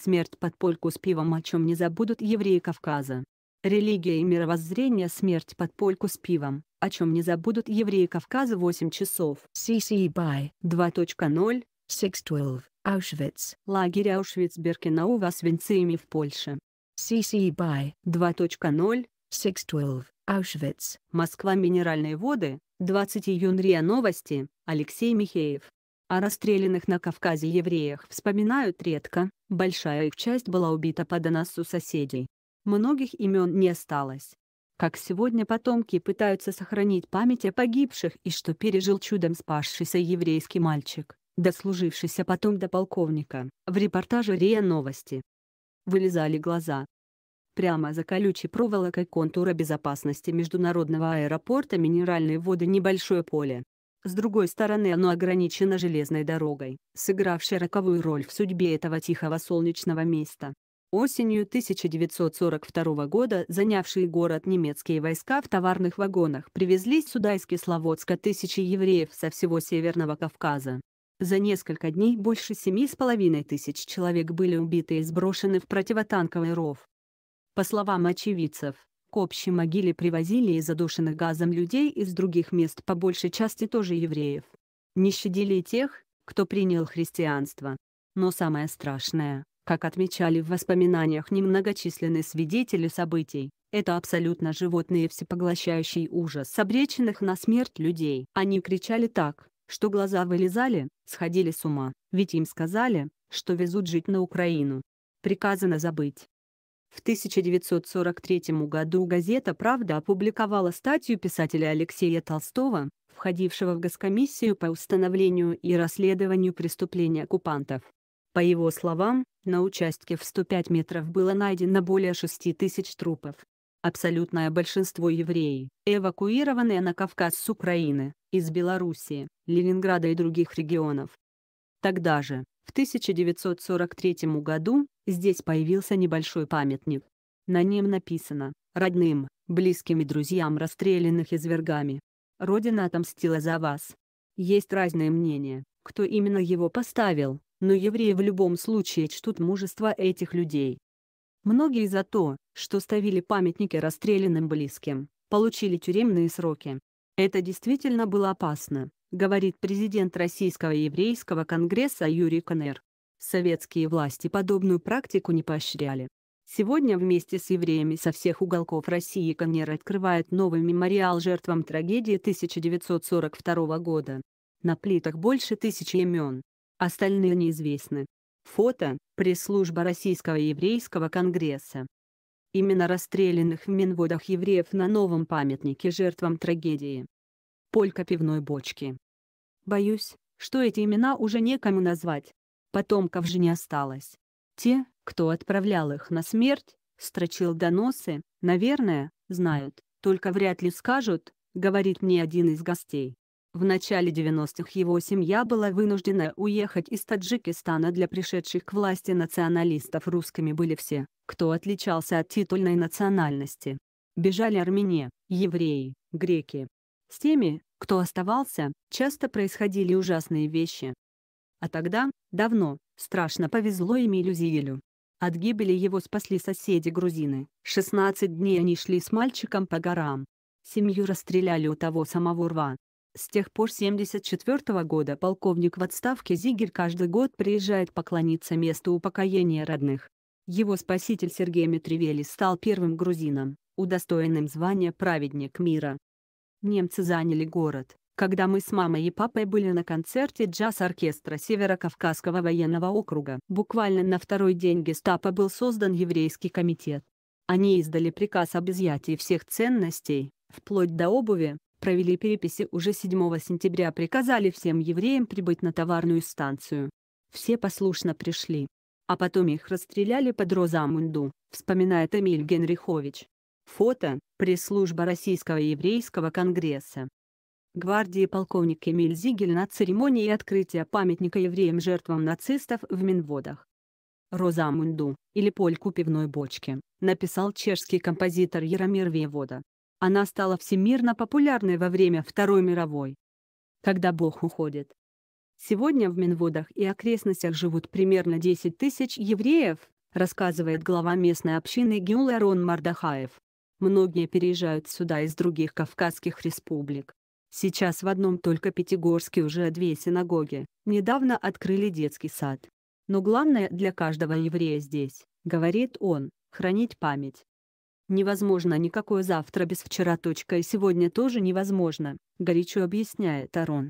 смерть под польку с пивом о чем не забудут евреи Кавказа. Религия и мировоззрение смерть под польку с пивом, о чем не забудут евреи Кавказа 8 часов. CC BY 2.0 612 Аушвиц. Лагерь Аушвиц-Беркенау во Свинцими в Польше. CC BY 2.0 612 Аушвиц. Москва Минеральные воды. 20 июня. Новости. Алексей Михеев. О расстрелянных на Кавказе евреях вспоминают редко, большая их часть была убита по доносу соседей. Многих имен не осталось. Как сегодня потомки пытаются сохранить память о погибших и что пережил чудом спасшийся еврейский мальчик, дослужившийся потом до полковника, в репортаже РИА Новости. Вылезали глаза, прямо за колючей проволокой контура безопасности международного аэропорта минеральные воды небольшое поле, с другой стороны оно ограничено железной дорогой, сыгравшей роковую роль в судьбе этого тихого солнечного места. Осенью 1942 года занявшие город немецкие войска в товарных вагонах привезли сюда из Кисловодска тысячи евреев со всего Северного Кавказа. За несколько дней больше семи с половиной тысяч человек были убиты и сброшены в противотанковый ров. По словам очевидцев, к общей могиле привозили и задушенных газом людей из других мест, по большей части тоже евреев. Не щадили и тех, кто принял христианство. Но самое страшное, как отмечали в воспоминаниях немногочисленные свидетели событий, это абсолютно животный и всепоглощающий ужас обреченных на смерть людей. Они кричали так, что глаза вылезали, сходили с ума, ведь им сказали, что везут жить на Украину. Приказано забыть, в 1943 году газета «Правда» опубликовала статью писателя Алексея Толстого, входившего в Госкомиссию по установлению и расследованию преступлений оккупантов. По его словам, на участке в 105 метров было найдено более 6 тысяч трупов. Абсолютное большинство евреи, эвакуированные на Кавказ с Украины, из Белоруссии, Ленинграда и других регионов. Тогда же, в 1943 году здесь появился небольшой памятник. На нем написано «Родным, близким и друзьям расстрелянных извергами. Родина отомстила за вас». Есть разные мнения, кто именно его поставил, но евреи в любом случае чтут мужество этих людей. Многие за то, что ставили памятники расстрелянным близким, получили тюремные сроки. Это действительно было опасно, говорит президент Российского еврейского конгресса Юрий Конер. Советские власти подобную практику не поощряли. Сегодня вместе с евреями со всех уголков России Конер открывает новый мемориал жертвам трагедии 1942 года. На плитах больше тысячи имен. Остальные неизвестны. Фото – пресс-служба Российского еврейского конгресса. Именно расстрелянных в Минводах евреев на новом памятнике жертвам трагедии полька пивной бочки. Боюсь, что эти имена уже некому назвать. Потомков же не осталось. Те, кто отправлял их на смерть, строчил доносы, наверное, знают, только вряд ли скажут, говорит мне один из гостей. В начале 90-х его семья была вынуждена уехать из Таджикистана для пришедших к власти националистов русскими были все, кто отличался от титульной национальности. Бежали армяне, евреи, греки, с теми, кто оставался, часто происходили ужасные вещи. А тогда, давно, страшно повезло Эмилю Зигелю. От гибели его спасли соседи-грузины. 16 дней они шли с мальчиком по горам. Семью расстреляли у того самого рва. С тех пор 1974 года полковник в отставке Зигель каждый год приезжает поклониться месту упокоения родных. Его спаситель Сергей Митревели стал первым грузином, удостоенным звания «Праведник мира». Немцы заняли город. Когда мы с мамой и папой были на концерте джаз-оркестра Северо-Кавказского военного округа, буквально на второй день гестапо был создан еврейский комитет. Они издали приказ об изъятии всех ценностей, вплоть до обуви, провели переписи уже 7 сентября, приказали всем евреям прибыть на товарную станцию. Все послушно пришли. А потом их расстреляли под Розамунду, вспоминает Эмиль Генрихович. Фото пресс-служба Российского еврейского конгресса. Гвардии полковник Эмиль Зигель на церемонии открытия памятника евреям-жертвам нацистов в Минводах. Роза Мунду, или «Польку пивной бочки» написал чешский композитор Яромир Виевода. Она стала всемирно популярной во время Второй мировой. Когда Бог уходит. Сегодня в Минводах и окрестностях живут примерно 10 тысяч евреев, рассказывает глава местной общины Гюл Арон Мардахаев. Многие переезжают сюда из других кавказских республик. Сейчас в одном только Пятигорске уже две синагоги. Недавно открыли детский сад. Но главное для каждого еврея здесь, говорит он, хранить память. Невозможно никакое завтра без вчера. Точка, и сегодня тоже невозможно, горячо объясняет Арон.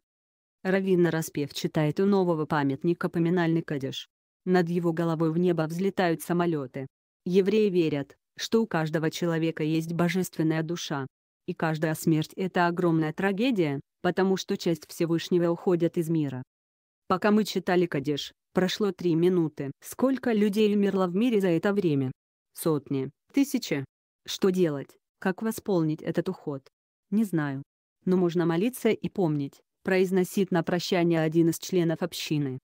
Равинна Распев читает у нового памятника поминальный кадиш. Над его головой в небо взлетают самолеты. Евреи верят, что у каждого человека есть божественная душа. И каждая смерть – это огромная трагедия, потому что часть Всевышнего уходит из мира. Пока мы читали Кадеш, прошло три минуты. Сколько людей умерло в мире за это время? Сотни, тысячи. Что делать? Как восполнить этот уход? Не знаю. Но можно молиться и помнить, произносит на прощание один из членов общины.